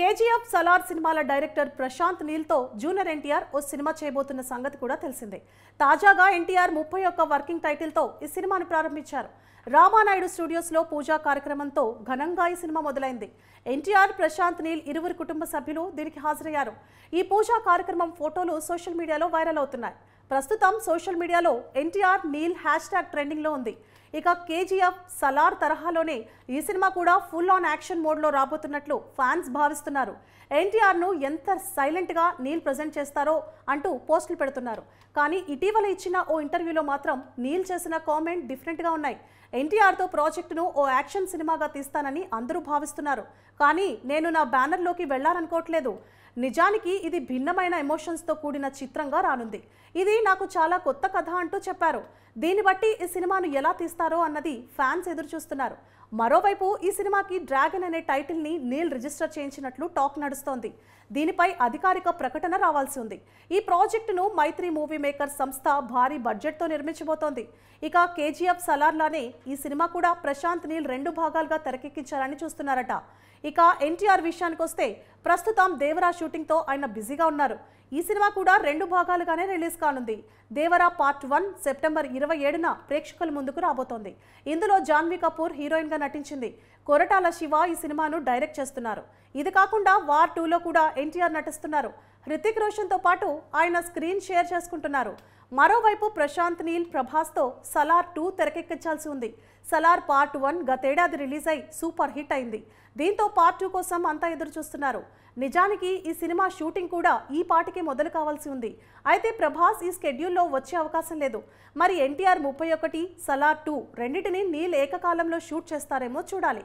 KGF Salaar సినిమాల director Prashanth నీల్తో junior NTR ఓ సినిమా చేయబోతున్న సంగతి కూడా తెలిసిందే తాజాగా ఎన్టీఆర్ ముప్పై ఒక్క వర్కింగ్ టైటిల్తో ఈ సినిమాను ప్రారంభించారు రామానాయుడు స్టూడియోస్లో పూజా కార్యక్రమంతో ఘనంగా ఈ సినిమా మొదలైంది ఎన్టీఆర్ ప్రశాంత్ నీల్ ఇరువురు కుటుంబ సభ్యులు దీనికి హాజరయ్యారు ఈ పూజా కార్యక్రమం ఫోటోలు సోషల్ మీడియాలో వైరల్ అవుతున్నాయి ప్రస్తుతం సోషల్ మీడియాలో ఎన్టీఆర్ నీల్ హ్యాష్ ట్యాగ్ ట్రెండింగ్లో ఉంది ఇక కేజీఎఫ్ సలార్ తరహాలోనే ఈ సినిమా కూడా ఫుల్ ఆన్ యాక్షన్ మోడ్లో రాబోతున్నట్లు ఫ్యాన్స్ భావిస్తున్నారు ఎన్టీఆర్ను ఎంత సైలెంట్గా నీల్ ప్రజెంట్ చేస్తారో అంటూ పోస్టులు పెడుతున్నారు కానీ ఇటీవల ఇచ్చిన ఓ ఇంటర్వ్యూలో మాత్రం నీల్ చేసిన కామెంట్ డిఫరెంట్గా ఉన్నాయి ఎన్టీఆర్తో ప్రాజెక్టును ఓ యాక్షన్ సినిమాగా తీస్తానని అందరూ భావిస్తున్నారు కానీ నేను నా బ్యానర్లోకి వెళ్లాలనుకోవట్లేదు నిజానికి ఇది భిన్నమైన ఎమోషన్స్తో కూడిన చిత్రంగా రానుంది ఇది నాకు చాలా కొత్త కథ అంటూ చెప్పారు దీన్ని బట్టి ఈ సినిమాను ఎలా తీస్తారో అన్నది ఫ్యాన్స్ ఎదురు చూస్తున్నారు మరోవైపు ఈ సినిమాకి డ్రాగన్ అనే టైటిల్ని నీల్ రిజిస్టర్ చేయించినట్లు టాక్ నడుస్తోంది దీనిపై అధికారిక ప్రకటన రావాల్సి ఉంది ఈ ప్రాజెక్టును మైత్రి మూవీ మేకర్ సంస్థ భారీ బడ్జెట్తో నిర్మించబోతోంది ఇక కేజీఎఫ్ సలార్లానే ఈ సినిమా కూడా ప్రశాంత్ నీల్ రెండు భాగాలుగా తెరకెక్కించాలని చూస్తున్నారట ఇక ఎన్టీఆర్ విషయానికి వస్తే ప్రస్తుతం దేవరా షూటింగ్తో ఆయన బిజీగా ఉన్నారు ఈ సినిమా కూడా రెండు భాగాలుగానే రిలీజ్ కానుంది దేవరా పార్ట్ వన్ సెప్టెంబర్ ఇరవై ఏడున ప్రేక్షకుల ముందుకు రాబోతోంది ఇందులో జాన్వీ కపూర్ హీరోయిన్గా నటించింది కొరటాల శివ ఈ సినిమాను డైరెక్ట్ చేస్తున్నారు ఇది కాకుండా వార్ టూలో కూడా ఎన్టీఆర్ నటిస్తున్నారు హృతిక్ రోషన్తో పాటు ఆయన స్క్రీన్ షేర్ చేసుకుంటున్నారు మరోవైపు ప్రశాంత్ నీల్ ప్రభాస్తో సలార్ టూ తెరకెక్కించాల్సి ఉంది సలార్ పార్ట్ వన్ గతేడాది రిలీజ్ అయి సూపర్ హిట్ అయింది దీంతో పార్ట్ టూ కోసం అంతా ఎదురు చూస్తున్నారు నిజానికి ఈ సినిమా షూటింగ్ కూడా ఈ పాటికి పార్టీ మొదలు కావాల్సి ఉంది అయితే ప్రభాస్ ఈ స్కెడ్యూల్లో వచ్చే అవకాశం లేదు మరి ఎన్టీఆర్ ముప్పై ఒకటి సలార్ టూ రెండింటినీ నీల్ ఏకకాలంలో షూట్ చేస్తారేమో చూడాలి